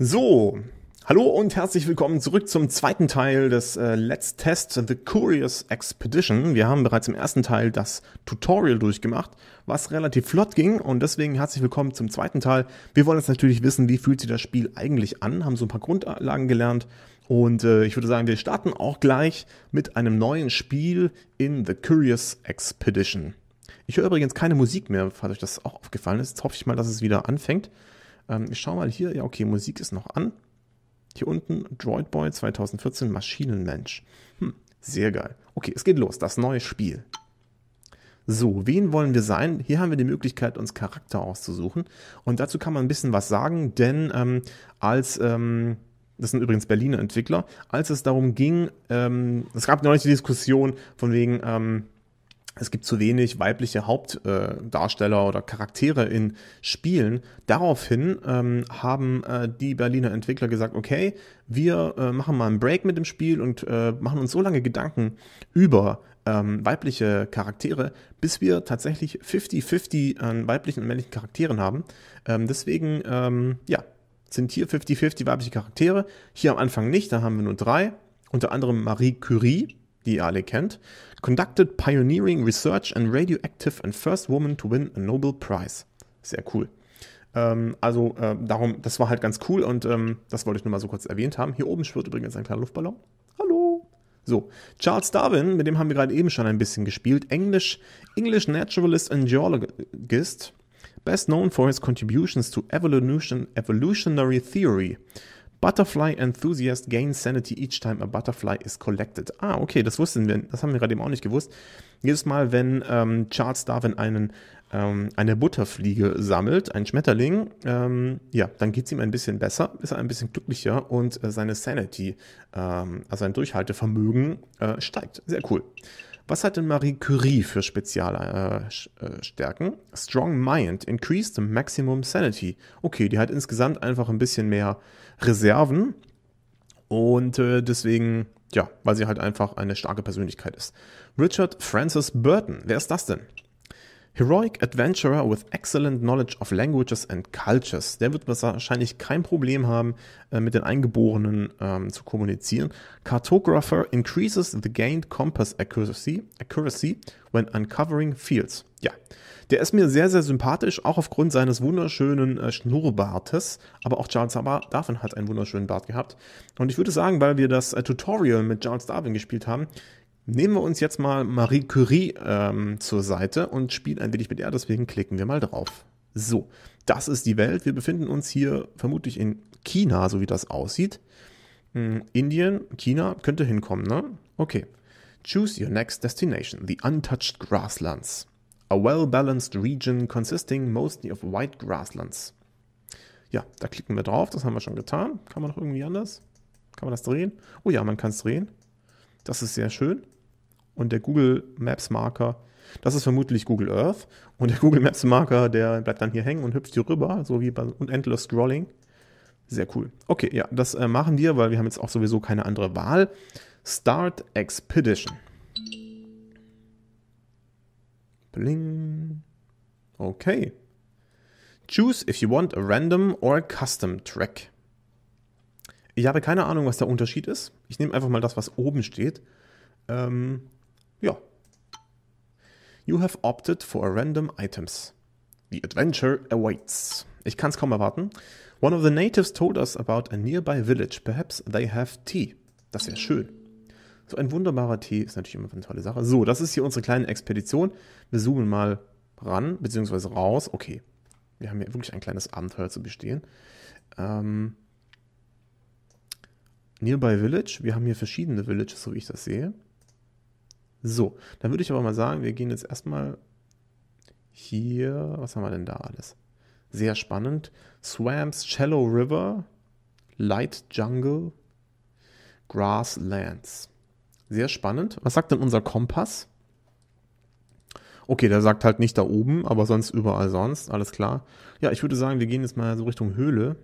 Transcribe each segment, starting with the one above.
So, hallo und herzlich willkommen zurück zum zweiten Teil des äh, Let's Test the Curious Expedition. Wir haben bereits im ersten Teil das Tutorial durchgemacht, was relativ flott ging und deswegen herzlich willkommen zum zweiten Teil. Wir wollen jetzt natürlich wissen, wie fühlt sich das Spiel eigentlich an, haben so ein paar Grundlagen gelernt und äh, ich würde sagen, wir starten auch gleich mit einem neuen Spiel in The Curious Expedition. Ich höre übrigens keine Musik mehr, falls euch das auch aufgefallen ist. Jetzt hoffe ich mal, dass es wieder anfängt. Ähm, ich schaue mal hier, ja, okay, Musik ist noch an. Hier unten Droid Boy 2014 Maschinenmensch. Hm, sehr geil. Okay, es geht los, das neue Spiel. So, wen wollen wir sein? Hier haben wir die Möglichkeit, uns Charakter auszusuchen. Und dazu kann man ein bisschen was sagen, denn ähm, als, ähm, das sind übrigens Berliner Entwickler, als es darum ging, ähm, es gab neulich die Diskussion von wegen, ähm, es gibt zu wenig weibliche Hauptdarsteller äh, oder Charaktere in Spielen. Daraufhin ähm, haben äh, die Berliner Entwickler gesagt, okay, wir äh, machen mal einen Break mit dem Spiel und äh, machen uns so lange Gedanken über ähm, weibliche Charaktere, bis wir tatsächlich 50-50 an weiblichen und männlichen Charakteren haben. Ähm, deswegen, ähm, ja, sind hier 50-50 weibliche Charaktere. Hier am Anfang nicht, da haben wir nur drei. Unter anderem Marie Curie, die ihr alle kennt, conducted pioneering research and radioactive and first woman to win a Nobel Prize. Sehr cool. Ähm, also äh, darum, das war halt ganz cool und ähm, das wollte ich nur mal so kurz erwähnt haben. Hier oben schwirrt übrigens ein kleiner Luftballon. Hallo. So, Charles Darwin, mit dem haben wir gerade eben schon ein bisschen gespielt. English, English naturalist and geologist, best known for his contributions to evolution, evolutionary theory. Butterfly Enthusiast gains Sanity each time a Butterfly is collected. Ah, okay, das wussten wir, das haben wir gerade eben auch nicht gewusst. Jedes Mal, wenn ähm, Charles Darwin einen, ähm, eine Butterfliege sammelt, einen Schmetterling, ähm, ja, dann geht es ihm ein bisschen besser, ist er ein bisschen glücklicher und äh, seine Sanity, ähm, also sein Durchhaltevermögen, äh, steigt. Sehr cool. Was hat denn Marie Curie für Spezialstärken? Äh, äh Strong Mind, Increased Maximum Sanity. Okay, die hat insgesamt einfach ein bisschen mehr Reserven. Und äh, deswegen, ja, weil sie halt einfach eine starke Persönlichkeit ist. Richard Francis Burton, wer ist das denn? Heroic Adventurer with Excellent Knowledge of Languages and Cultures. Der wird wahrscheinlich kein Problem haben, äh, mit den Eingeborenen ähm, zu kommunizieren. Cartographer increases the gained compass accuracy, accuracy when uncovering fields. Ja, der ist mir sehr, sehr sympathisch, auch aufgrund seines wunderschönen äh, Schnurrbartes. Aber auch Charles Darwin hat einen wunderschönen Bart gehabt. Und ich würde sagen, weil wir das äh, Tutorial mit Charles Darwin gespielt haben, Nehmen wir uns jetzt mal Marie Curie ähm, zur Seite und spielen ein wenig mit ihr, deswegen klicken wir mal drauf. So, das ist die Welt. Wir befinden uns hier vermutlich in China, so wie das aussieht. Hm, Indien, China könnte hinkommen, ne? Okay. Choose your next destination, the untouched grasslands. A well-balanced region consisting mostly of white grasslands. Ja, da klicken wir drauf, das haben wir schon getan. Kann man noch irgendwie anders? Kann man das drehen? Oh ja, man kann es drehen. Das ist sehr schön und der Google Maps Marker, das ist vermutlich Google Earth und der Google Maps Marker, der bleibt dann hier hängen und hüpft hier rüber, so wie bei Endless Scrolling. Sehr cool. Okay, ja, das äh, machen wir, weil wir haben jetzt auch sowieso keine andere Wahl. Start Expedition. Bling. Okay. Choose if you want a random or custom track. Ich habe keine Ahnung, was der Unterschied ist. Ich nehme einfach mal das, was oben steht. Ähm, ja. You have opted for random items. The adventure awaits. Ich kann es kaum erwarten. One of the natives told us about a nearby village. Perhaps they have tea. Das wäre schön. So ein wunderbarer Tee ist natürlich immer eine tolle Sache. So, das ist hier unsere kleine Expedition. Wir zoomen mal ran, beziehungsweise raus. Okay. Wir haben hier wirklich ein kleines Abenteuer zu bestehen. Ähm, nearby Village. Wir haben hier verschiedene Villages, so wie ich das sehe. So, dann würde ich aber mal sagen, wir gehen jetzt erstmal hier, was haben wir denn da alles? Sehr spannend. Swamps, Shallow River, Light Jungle, Grasslands. Sehr spannend. Was sagt denn unser Kompass? Okay, der sagt halt nicht da oben, aber sonst überall sonst, alles klar. Ja, ich würde sagen, wir gehen jetzt mal so Richtung Höhle.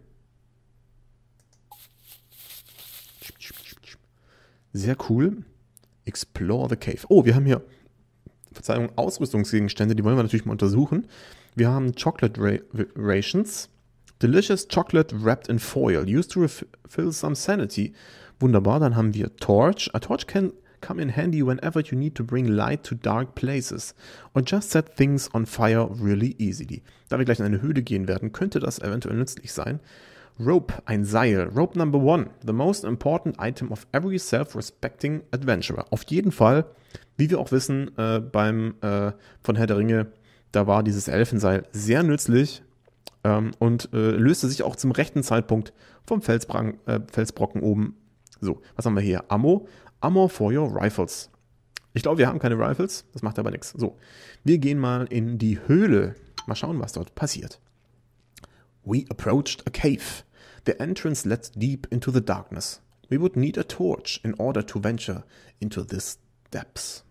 Sehr cool. Explore the Cave. Oh, wir haben hier, Verzeihung, Ausrüstungsgegenstände, die wollen wir natürlich mal untersuchen. Wir haben Chocolate Ra Rations. Delicious Chocolate Wrapped in Foil, used to refill some sanity. Wunderbar, dann haben wir Torch. A torch can come in handy whenever you need to bring light to dark places or just set things on fire really easily. Da wir gleich in eine Höhle gehen werden, könnte das eventuell nützlich sein. Rope, ein Seil. Rope number one, the most important item of every self-respecting adventurer. Auf jeden Fall, wie wir auch wissen, äh, beim äh, von Herr der Ringe, da war dieses Elfenseil sehr nützlich ähm, und äh, löste sich auch zum rechten Zeitpunkt vom Felsbrang, äh, Felsbrocken oben. So, was haben wir hier? Ammo. Ammo for your rifles. Ich glaube, wir haben keine Rifles, das macht aber nichts. So, wir gehen mal in die Höhle. Mal schauen, was dort passiert. We approached a cave. The entrance led deep into the darkness. We would need a torch in order to venture into this depths.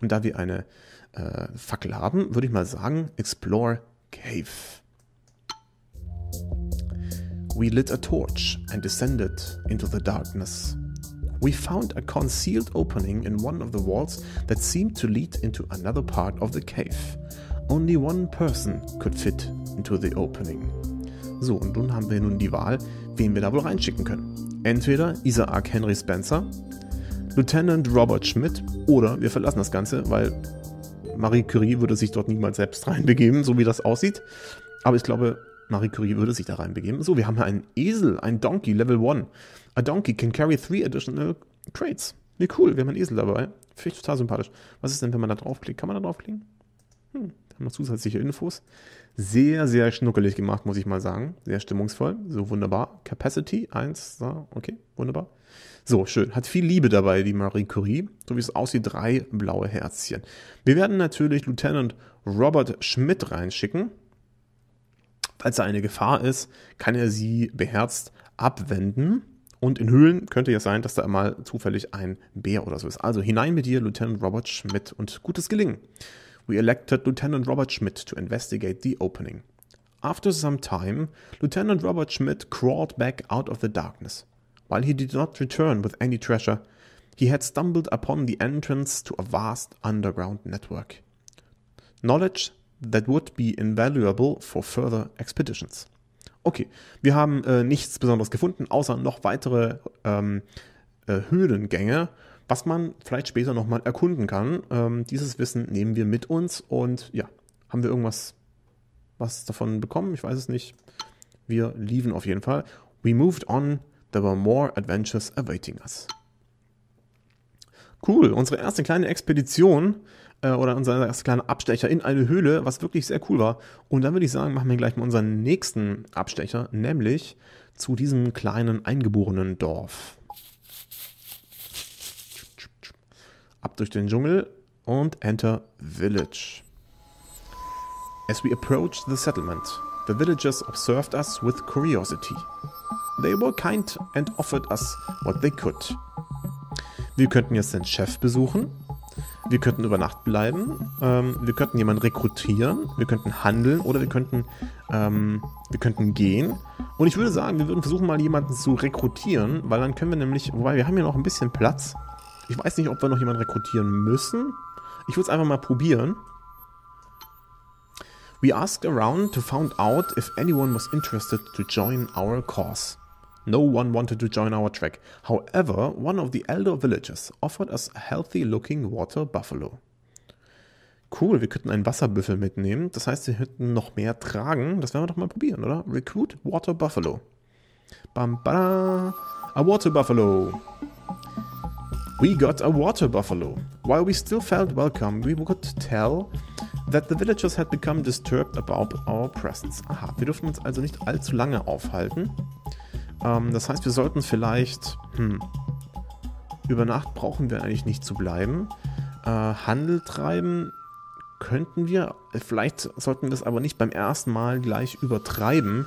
Und da wir eine äh, Fackel haben, würde ich mal sagen, explore cave. We lit a torch and descended into the darkness. We found a concealed opening in one of the walls that seemed to lead into another part of the cave. Only one person could fit into the opening. So, und nun haben wir nun die Wahl, wen wir da wohl reinschicken können. Entweder Isaac Henry Spencer, Lieutenant Robert Schmidt oder wir verlassen das Ganze, weil Marie Curie würde sich dort niemals selbst reinbegeben, so wie das aussieht. Aber ich glaube, Marie Curie würde sich da reinbegeben. So, wir haben hier einen Esel, einen Donkey, Level 1. A donkey can carry three additional crates. Wie cool, wir haben einen Esel dabei. Finde ich total sympathisch. Was ist denn, wenn man da draufklickt? Kann man da draufklicken? Hm noch zusätzliche Infos. Sehr, sehr schnuckelig gemacht, muss ich mal sagen. Sehr stimmungsvoll. So wunderbar. Capacity 1, so, okay, wunderbar. So, schön. Hat viel Liebe dabei, die Marie Curie. So wie es aussieht, drei blaue Herzchen. Wir werden natürlich Lieutenant Robert Schmidt reinschicken. Falls er eine Gefahr ist, kann er sie beherzt abwenden. Und in Höhlen könnte ja sein, dass da mal zufällig ein Bär oder so ist. Also hinein mit dir, Lieutenant Robert Schmidt, und gutes Gelingen. we elected Lieutenant Robert Schmidt to investigate the opening. After some time, Lieutenant Robert Schmidt crawled back out of the darkness. While he did not return with any treasure, he had stumbled upon the entrance to a vast underground network. Knowledge that would be invaluable for further expeditions. Okay, wir haben äh, nichts Besonderes gefunden, außer noch weitere ähm, äh, Höhlengänge was man vielleicht später nochmal erkunden kann. Ähm, dieses Wissen nehmen wir mit uns und ja, haben wir irgendwas was davon bekommen? Ich weiß es nicht. Wir lieben auf jeden Fall. We moved on. There were more adventures awaiting us. Cool, unsere erste kleine Expedition äh, oder unser erster kleiner Abstecher in eine Höhle, was wirklich sehr cool war. Und dann würde ich sagen, machen wir gleich mal unseren nächsten Abstecher, nämlich zu diesem kleinen eingeborenen Dorf. Ab durch den Dschungel und enter village. As we approached the settlement, the villagers observed us with curiosity. They were kind and offered us what they could. Wir könnten jetzt den Chef besuchen. Wir könnten über Nacht bleiben. Ähm, wir könnten jemanden rekrutieren. Wir könnten handeln oder wir könnten, ähm, wir könnten gehen. Und ich würde sagen, wir würden versuchen, mal jemanden zu rekrutieren, weil dann können wir nämlich, wobei wir haben hier noch ein bisschen Platz. Ich weiß nicht, ob wir noch jemanden rekrutieren müssen. Ich würde es einfach mal probieren. We asked around to find out if anyone was interested to join our cause. No one wanted to join our track. However, one of the elder villagers offered us a healthy looking water buffalo. Cool, wir könnten einen Wasserbüffel mitnehmen. Das heißt, wir könnten noch mehr tragen. Das werden wir doch mal probieren, oder? Recruit Water Buffalo. Bam, bada. A Water Buffalo. We got a water buffalo. While we still felt welcome, we could tell that the villagers had become disturbed about our presence. Aha, wir dürfen uns also nicht allzu lange aufhalten. Ähm, das heißt, wir sollten vielleicht. Hm, über Nacht brauchen wir eigentlich nicht zu bleiben. Äh, Handel treiben könnten wir. Vielleicht sollten wir es aber nicht beim ersten Mal gleich übertreiben.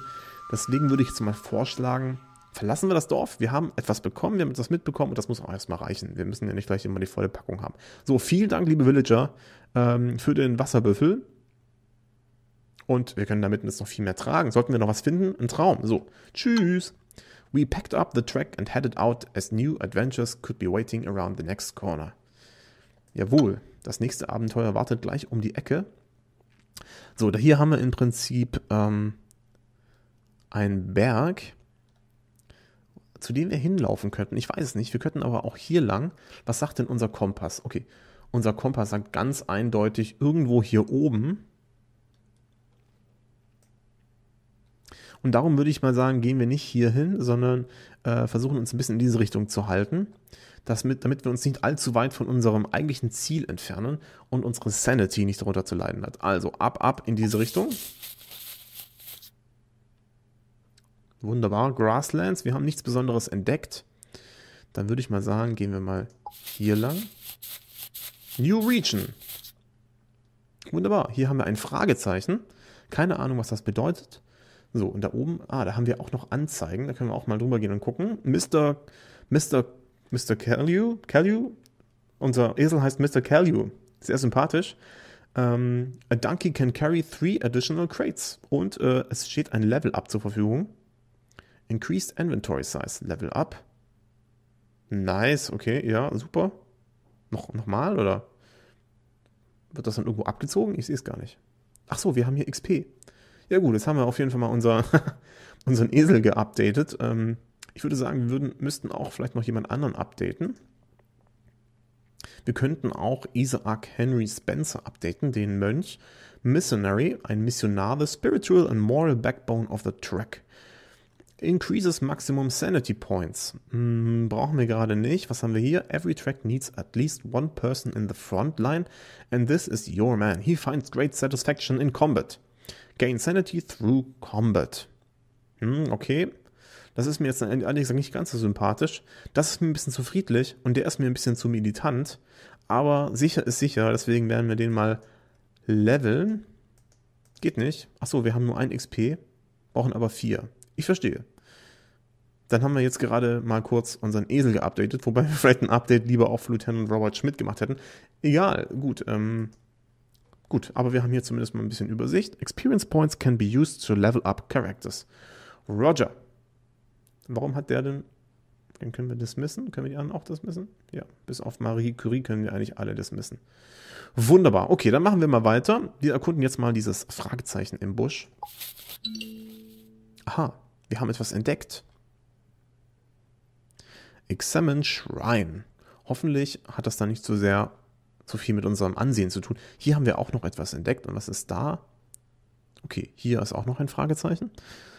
Deswegen würde ich jetzt mal vorschlagen, verlassen wir das Dorf. Wir haben etwas bekommen, wir haben etwas mitbekommen und das muss auch erstmal reichen. Wir müssen ja nicht gleich immer die volle Packung haben. So, vielen Dank, liebe Villager, ähm, für den Wasserbüffel. Und wir können damit jetzt noch viel mehr tragen. Sollten wir noch was finden? Ein Traum. So, tschüss. We packed up the track and headed out as new adventures could be waiting around the next corner. Jawohl, das nächste Abenteuer wartet gleich um die Ecke. So, da hier haben wir im Prinzip ähm, einen Berg zu dem wir hinlaufen könnten. Ich weiß es nicht. Wir könnten aber auch hier lang. Was sagt denn unser Kompass? Okay, unser Kompass sagt ganz eindeutig irgendwo hier oben. Und darum würde ich mal sagen, gehen wir nicht hier hin, sondern äh, versuchen uns ein bisschen in diese Richtung zu halten, mit, damit wir uns nicht allzu weit von unserem eigentlichen Ziel entfernen und unsere Sanity nicht darunter zu leiden hat. Also ab, ab in diese Richtung. Wunderbar. Grasslands. Wir haben nichts Besonderes entdeckt. Dann würde ich mal sagen, gehen wir mal hier lang. New Region. Wunderbar. Hier haben wir ein Fragezeichen. Keine Ahnung, was das bedeutet. So, und da oben, ah, da haben wir auch noch Anzeigen. Da können wir auch mal drüber gehen und gucken. Mr. Mr. Mr. Callew, Callew, unser Esel heißt Mr. Callew. Sehr sympathisch. Ähm, a donkey can carry three additional crates. Und äh, es steht ein Level-Up zur Verfügung. Increased Inventory Size, Level Up. Nice, okay, ja, super. Noch, nochmal, oder? Wird das dann irgendwo abgezogen? Ich sehe es gar nicht. Ach so, wir haben hier XP. Ja gut, jetzt haben wir auf jeden Fall mal unser, unseren Esel geupdatet. Ähm, ich würde sagen, wir würden, müssten auch vielleicht noch jemand anderen updaten. Wir könnten auch Isaac Henry Spencer updaten, den Mönch. Missionary, ein Missionar, the spiritual and moral backbone of the track. Increases Maximum Sanity Points. Hm, brauchen wir gerade nicht. Was haben wir hier? Every track needs at least one person in the front line and this is your man. He finds great satisfaction in combat. Gain Sanity through combat. Hm, okay. Das ist mir jetzt allerdings nicht ganz so sympathisch. Das ist mir ein bisschen zu friedlich und der ist mir ein bisschen zu militant. Aber sicher ist sicher, deswegen werden wir den mal leveln. Geht nicht. Achso, wir haben nur ein XP, brauchen aber vier. Ich verstehe. Dann haben wir jetzt gerade mal kurz unseren Esel geupdatet, wobei wir vielleicht ein Update lieber auf Lieutenant Robert Schmidt gemacht hätten. Egal, gut. Ähm, gut, aber wir haben hier zumindest mal ein bisschen Übersicht. Experience Points can be used to level up characters. Roger. Warum hat der denn. Den können wir dismissen. Können wir die anderen auch dismissen? Ja, bis auf Marie Curie können wir eigentlich alle dismissen. Wunderbar. Okay, dann machen wir mal weiter. Wir erkunden jetzt mal dieses Fragezeichen im Busch. Aha, wir haben etwas entdeckt. Examine Shrine. Hoffentlich hat das dann nicht so sehr zu so viel mit unserem Ansehen zu tun. Hier haben wir auch noch etwas entdeckt. Und was ist da? Okay, hier ist auch noch ein Fragezeichen.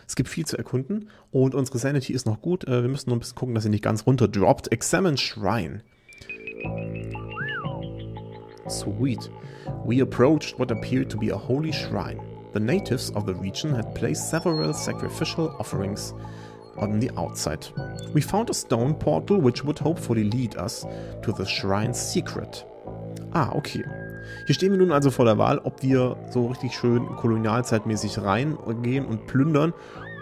Es gibt viel zu erkunden und unsere Sanity ist noch gut. Äh, wir müssen nur ein bisschen gucken, dass sie nicht ganz runter droppt. Examine Shrine. Sweet. We approached what appeared to be a holy shrine. The natives of the region had placed several sacrificial offerings on the outside. We found a stone portal which would hopefully lead us to the shrine's secret. Ah, okay. Hier stehen wir nun also vor der Wahl, ob wir so richtig schön kolonialzeitmäßig reingehen und plündern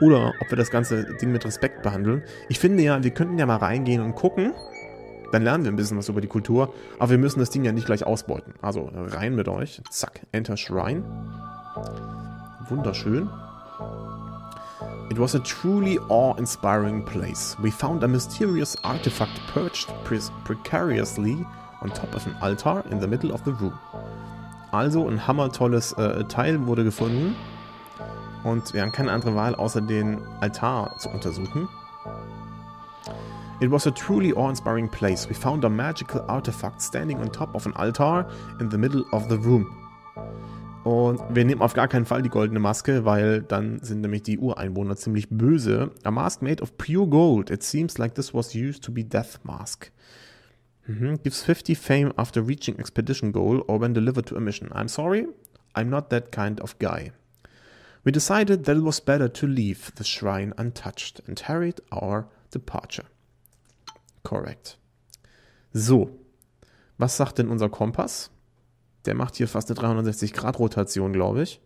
oder ob wir das ganze Ding mit Respekt behandeln. Ich finde ja, wir könnten ja mal reingehen und gucken. Dann lernen wir ein bisschen was über die Kultur, aber wir müssen das Ding ja nicht gleich ausbeuten. Also rein mit euch. Zack, Enter Shrine wunderschön. It was a truly awe-inspiring place. We found a mysterious artifact perched pre precariously on top of an altar in the middle of the room. Also ein hammertolles äh, Teil wurde gefunden. Und wir haben keine andere Wahl, außer den Altar zu untersuchen. It was a truly awe-inspiring place. We found a magical artifact standing on top of an altar in the middle of the room. Und wir nehmen auf gar keinen Fall die goldene Maske, weil dann sind nämlich die Ureinwohner ziemlich böse. A mask made of pure gold. It seems like this was used to be death mask. Mhm. Gives 50 fame after reaching expedition goal or when delivered to a mission. I'm sorry, I'm not that kind of guy. We decided that it was better to leave the shrine untouched and hurried our departure. Correct. So, was sagt denn unser Kompass? Der macht hier fast eine 360-Grad-Rotation, glaube ich.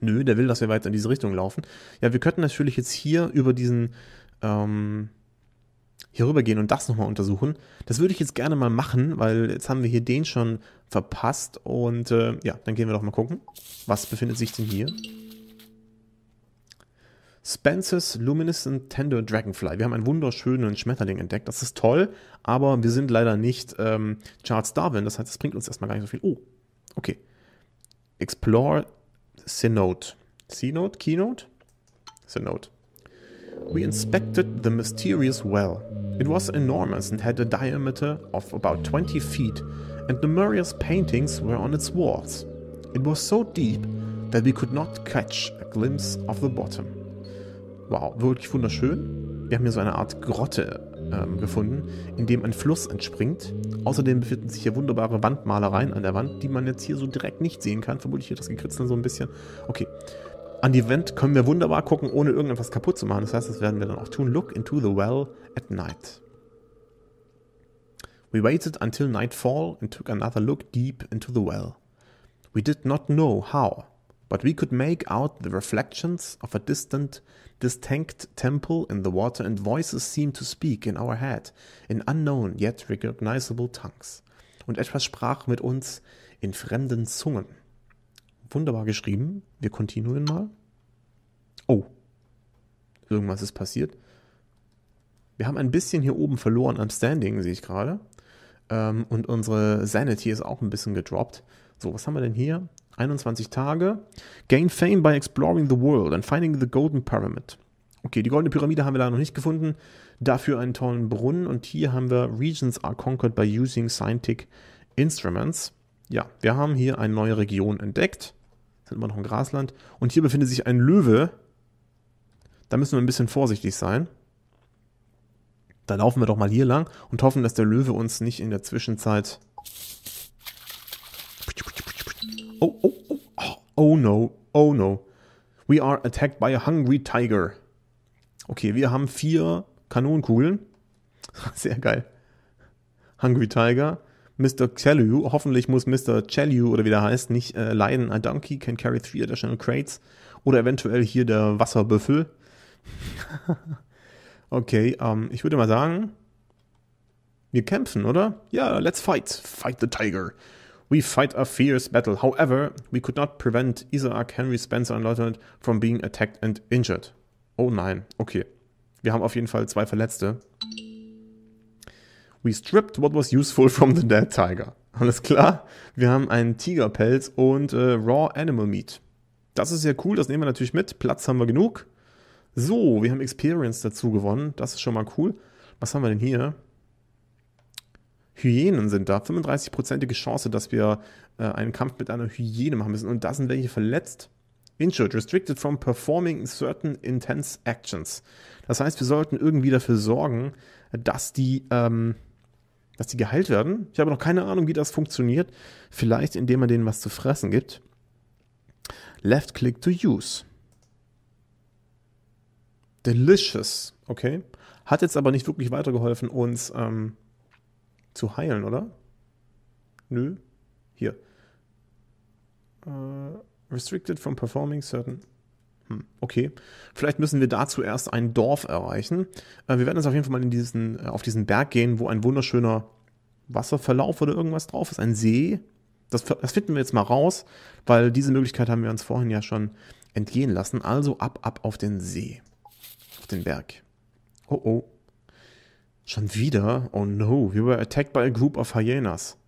Nö, der will, dass wir weiter in diese Richtung laufen. Ja, wir könnten natürlich jetzt hier über diesen, ähm, hier gehen und das nochmal untersuchen. Das würde ich jetzt gerne mal machen, weil jetzt haben wir hier den schon verpasst. Und äh, ja, dann gehen wir doch mal gucken. Was befindet sich denn hier? Spencer's Luminescent Tender Dragonfly. Wir haben einen wunderschönen Schmetterling entdeckt. Das ist toll, aber wir sind leider nicht ähm, Charles Darwin. Das heißt, es bringt uns erstmal gar nicht so viel. Oh, okay. Explore Synode. Synode? Keynote? Synode. We inspected the mysterious well. It was enormous and had a diameter of about 20 feet, and numerous paintings were on its walls. It was so deep that we could not catch a glimpse of the bottom. Wow, wirklich wunderschön. Wir haben hier so eine Art Grotte ähm, gefunden, in dem ein Fluss entspringt. Außerdem befinden sich hier wunderbare Wandmalereien an der Wand, die man jetzt hier so direkt nicht sehen kann. Vermutlich hier das Gekritzeln so ein bisschen. Okay. An die Wand können wir wunderbar gucken, ohne irgendetwas kaputt zu machen. Das heißt, das werden wir dann auch tun. Look into the well at night. We waited until nightfall and took another look deep into the well. We did not know how, but we could make out the reflections of a distant distinct temple in the water, and voices seemed to speak in our head, in unknown yet recognizable tongues. Und etwas sprach mit uns in fremden Zungen. Wunderbar geschrieben. Wir kontinuieren mal. Oh. Irgendwas ist passiert. Wir haben ein bisschen hier oben verloren am Standing, sehe ich gerade. Ähm, und unsere Sanity ist auch ein bisschen gedroppt. So, was haben wir denn hier? 21 Tage. Gain fame by exploring the world and finding the golden pyramid. Okay, die goldene Pyramide haben wir leider noch nicht gefunden. Dafür einen tollen Brunnen. Und hier haben wir Regions are conquered by using scientific instruments. Ja, wir haben hier eine neue Region entdeckt. Sind immer noch im Grasland. Und hier befindet sich ein Löwe. Da müssen wir ein bisschen vorsichtig sein. Da laufen wir doch mal hier lang und hoffen, dass der Löwe uns nicht in der Zwischenzeit oh, oh, oh, oh, oh no, oh no. We are attacked by a hungry tiger. Okay, wir haben vier Kanonenkugeln. Sehr geil. Hungry Tiger. Mr. Chellew, hoffentlich muss Mr. Chellew oder wie der heißt, nicht äh, leiden. A donkey can carry three additional crates. Oder eventuell hier der Wasserbüffel. okay, ähm, ich würde mal sagen, wir kämpfen, oder? Ja, yeah, let's fight. Fight the tiger. We fight a fierce battle. However, we could not prevent Isaac, Henry, Spencer und Lieutenant from being attacked and injured. Oh nein, okay. Wir haben auf jeden Fall zwei Verletzte. We stripped what was useful from the dead tiger. Alles klar. Wir haben einen Tigerpelz und äh, Raw Animal Meat. Das ist sehr cool, das nehmen wir natürlich mit. Platz haben wir genug. So, wir haben Experience dazu gewonnen. Das ist schon mal cool. Was haben wir denn hier? Hyänen sind da. 35%ige Chance, dass wir äh, einen Kampf mit einer Hyäne machen müssen. Und da sind welche verletzt. Injured, restricted from performing certain intense actions. Das heißt, wir sollten irgendwie dafür sorgen, dass die, ähm, dass die geheilt werden. Ich habe noch keine Ahnung, wie das funktioniert. Vielleicht, indem man denen was zu fressen gibt. Left click to use. Delicious, okay. Hat jetzt aber nicht wirklich weitergeholfen, uns ähm, zu heilen, oder? Nö. Hier. Uh, restricted from performing certain. Hm, okay. Vielleicht müssen wir dazu erst ein Dorf erreichen. Uh, wir werden jetzt auf jeden Fall mal in diesen, äh, auf diesen Berg gehen, wo ein wunderschöner Wasserverlauf oder irgendwas drauf ist. Ein See. Das, das finden wir jetzt mal raus, weil diese Möglichkeit haben wir uns vorhin ja schon entgehen lassen. Also ab, ab auf den See. Auf den Berg. Oh oh. Schon wieder? Oh no, we were attacked by a group of hyenas.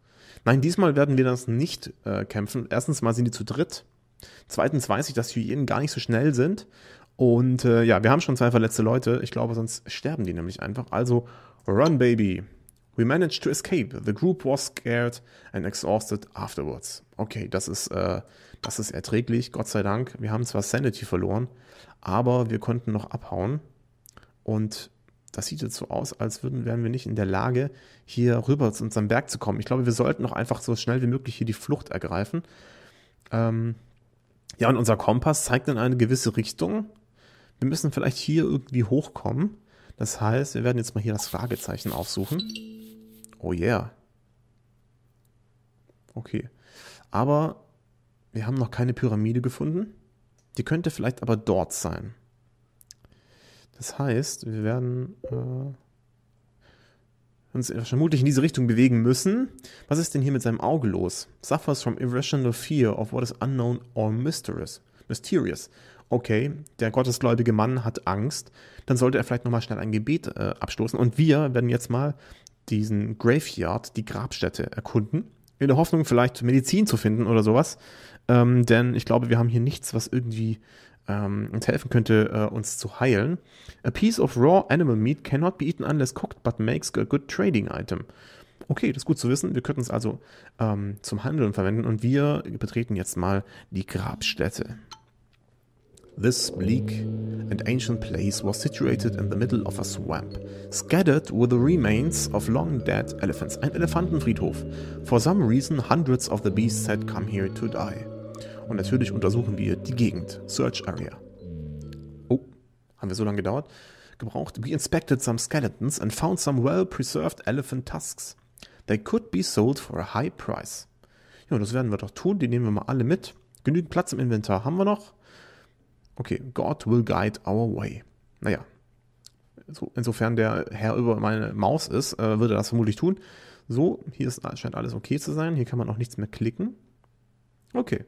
Nein, diesmal werden wir das nicht äh, kämpfen. Erstens mal sind die zu dritt. Zweitens weiß ich, dass Hyänen gar nicht so schnell sind. Und äh, ja, wir haben schon zwei verletzte Leute. Ich glaube, sonst sterben die nämlich einfach. Also, run, baby. We managed to escape. The group was scared and exhausted afterwards. Okay, das ist, äh, das ist erträglich, Gott sei Dank. Wir haben zwar Sanity verloren, aber wir konnten noch abhauen. Und das sieht jetzt so aus, als würden, wären wir nicht in der Lage, hier rüber zu unserem Berg zu kommen. Ich glaube, wir sollten noch einfach so schnell wie möglich hier die Flucht ergreifen. Ähm, ja, und unser Kompass zeigt in eine gewisse Richtung. Wir müssen vielleicht hier irgendwie hochkommen. Das heißt, wir werden jetzt mal hier das Fragezeichen aufsuchen. Oh yeah. Okay. Aber wir haben noch keine Pyramide gefunden. Die könnte vielleicht aber dort sein. Das heißt, wir werden äh, uns vermutlich in diese Richtung bewegen müssen. Was ist denn hier mit seinem Auge los? Suffers from irrational fear of what is unknown or mysterious. Mysterious. Okay, der gottesgläubige Mann hat Angst. Dann sollte er vielleicht nochmal schnell ein Gebet äh, abstoßen. Und wir werden jetzt mal diesen Graveyard, die Grabstätte, erkunden. In der Hoffnung, vielleicht Medizin zu finden oder sowas. Ähm, denn ich glaube, wir haben hier nichts, was irgendwie ähm, uns helfen könnte, äh, uns zu heilen. A piece of raw animal meat cannot be eaten unless cooked, but makes a good trading item. Okay, das ist gut zu wissen. Wir könnten es also ähm, zum Handeln verwenden und wir betreten jetzt mal die Grabstätte. This bleak and ancient place was situated in the middle of a swamp, scattered with the remains of long dead elephants, ein Elefantenfriedhof. For some reason, hundreds of the beasts had come here to die. Und natürlich untersuchen wir die Gegend, Search Area. Oh, haben wir so lange gedauert? Gebraucht. We inspected some skeletons and found some well-preserved elephant tusks. They could be sold for a high price. Ja, das werden wir doch tun. Die nehmen wir mal alle mit. Genügend Platz im Inventar haben wir noch. Okay, God will guide our way. Naja, so, insofern der Herr über meine Maus ist, äh, würde er das vermutlich tun. So, hier ist, scheint alles okay zu sein. Hier kann man auch nichts mehr klicken. Okay,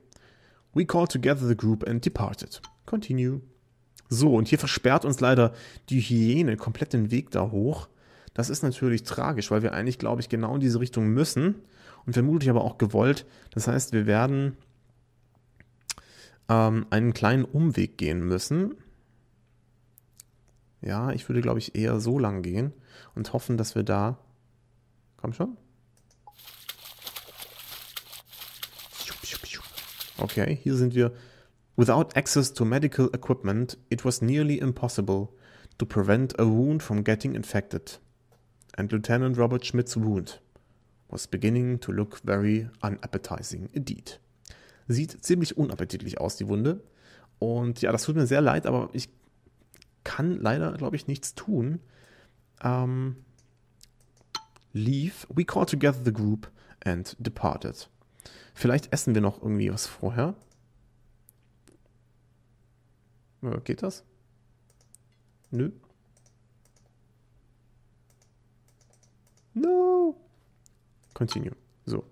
We called together the group and departed. Continue. So, und hier versperrt uns leider die Hyäne komplett den Weg da hoch. Das ist natürlich tragisch, weil wir eigentlich, glaube ich, genau in diese Richtung müssen und vermutlich aber auch gewollt. Das heißt, wir werden ähm, einen kleinen Umweg gehen müssen. Ja, ich würde, glaube ich, eher so lang gehen und hoffen, dass wir da. Komm schon. Okay, hier sind wir. Without access to medical equipment, it was nearly impossible to prevent a wound from getting infected. And Lieutenant Robert Schmidt's wound was beginning to look very unappetizing indeed. Sieht ziemlich unappetitlich aus, die Wunde. Und ja, das tut mir sehr leid, aber ich kann leider, glaube ich, nichts tun. Um, ähm, leave. We called together the group and departed. Vielleicht essen wir noch irgendwie was vorher. geht das? Nö. No. Continue. So.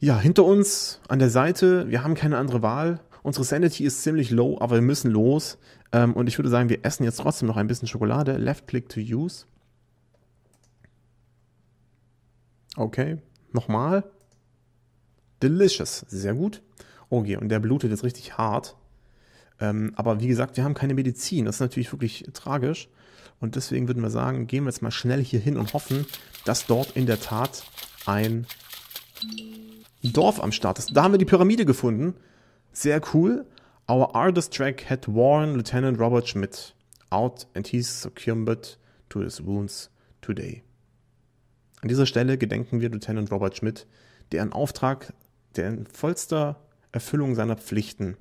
Ja, hinter uns an der Seite, wir haben keine andere Wahl. Unsere Sanity ist ziemlich low, aber wir müssen los. Ähm, und ich würde sagen, wir essen jetzt trotzdem noch ein bisschen Schokolade. Left click to use. Okay, nochmal. Delicious. Sehr gut. Oh, okay, und der blutet jetzt richtig hart. Ähm, aber wie gesagt, wir haben keine Medizin. Das ist natürlich wirklich tragisch. Und deswegen würden wir sagen, gehen wir jetzt mal schnell hier hin und hoffen, dass dort in der Tat ein Dorf am Start ist. Da haben wir die Pyramide gefunden. Sehr cool. Our artist track had worn Lieutenant Robert Schmidt out and he's succumbed to his wounds today. An dieser Stelle gedenken wir Lieutenant Robert Schmidt, der in Auftrag der in vollster Erfüllung seiner Pflichten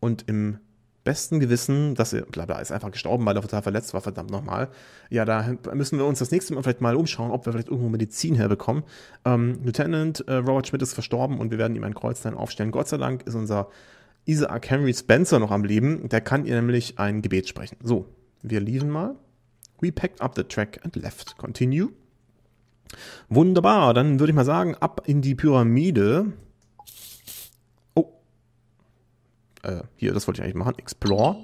und im besten Gewissen, dass er, bla bla, ist einfach gestorben, weil er total verletzt war, verdammt nochmal. Ja, da müssen wir uns das nächste Mal vielleicht mal umschauen, ob wir vielleicht irgendwo Medizin herbekommen. Ähm, Lieutenant äh, Robert Schmidt ist verstorben und wir werden ihm ein Kreuzlein aufstellen. Gott sei Dank ist unser Isaac Henry Spencer noch am Leben. Der kann ihr nämlich ein Gebet sprechen. So, wir liefen mal. We packed up the track and left. Continue. Wunderbar, dann würde ich mal sagen, ab in die Pyramide. Oh. Äh, hier, das wollte ich eigentlich machen. Explore.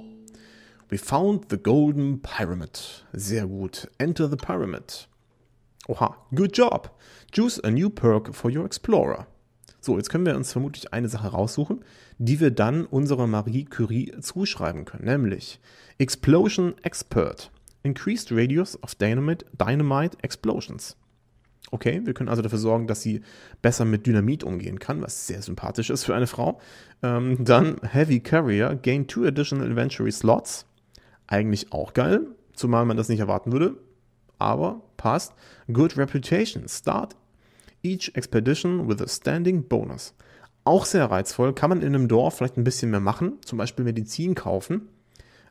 We found the Golden Pyramid. Sehr gut. Enter the Pyramid. Oha, good job. Choose a new perk for your Explorer. So, jetzt können wir uns vermutlich eine Sache raussuchen, die wir dann unserer Marie Curie zuschreiben können, nämlich Explosion Expert. Increased Radius of Dynamite, Dynamite Explosions. Okay, wir können also dafür sorgen, dass sie besser mit Dynamit umgehen kann, was sehr sympathisch ist für eine Frau. Ähm, dann Heavy Carrier, gain two additional inventory slots. Eigentlich auch geil, zumal man das nicht erwarten würde, aber passt. Good Reputation, start each expedition with a standing bonus. Auch sehr reizvoll, kann man in einem Dorf vielleicht ein bisschen mehr machen, zum Beispiel Medizin kaufen.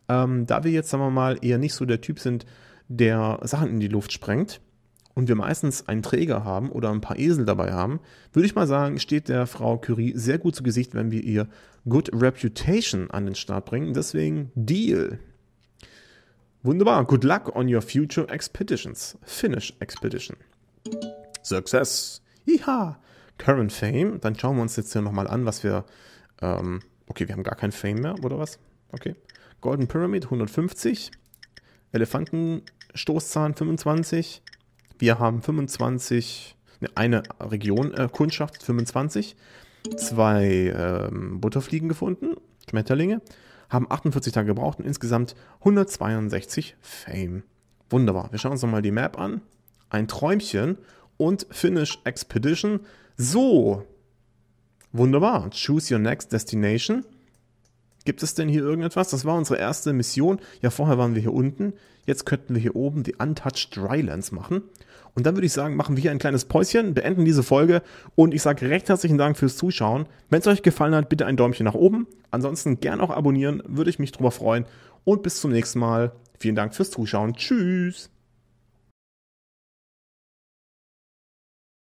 Ähm, da wir jetzt, sagen wir mal, eher nicht so der Typ sind, der Sachen in die Luft sprengt, und wir meistens einen Träger haben oder ein paar Esel dabei haben, würde ich mal sagen, steht der Frau Curie sehr gut zu Gesicht, wenn wir ihr Good Reputation an den Start bringen. Deswegen Deal. Wunderbar. Good luck on your future expeditions. Finish Expedition. Success. Iha. Current Fame. Dann schauen wir uns jetzt hier nochmal an, was wir. Ähm, okay, wir haben gar kein Fame mehr, oder was? Okay. Golden Pyramid 150. Elefantenstoßzahn 25. Wir haben 25, ne, eine Region äh, Kundschaft 25, zwei ähm, Butterfliegen gefunden, Schmetterlinge, haben 48 Tage gebraucht und insgesamt 162 Fame. Wunderbar. Wir schauen uns nochmal die Map an. Ein Träumchen und Finish Expedition. So. Wunderbar. Choose your next destination. Gibt es denn hier irgendetwas? Das war unsere erste Mission. Ja, vorher waren wir hier unten. Jetzt könnten wir hier oben die Untouched Drylands machen. Und dann würde ich sagen, machen wir hier ein kleines Päuschen, beenden diese Folge und ich sage recht herzlichen Dank fürs Zuschauen. Wenn es euch gefallen hat, bitte ein Däumchen nach oben. Ansonsten gern auch abonnieren, würde ich mich drüber freuen. Und bis zum nächsten Mal. Vielen Dank fürs Zuschauen. Tschüss.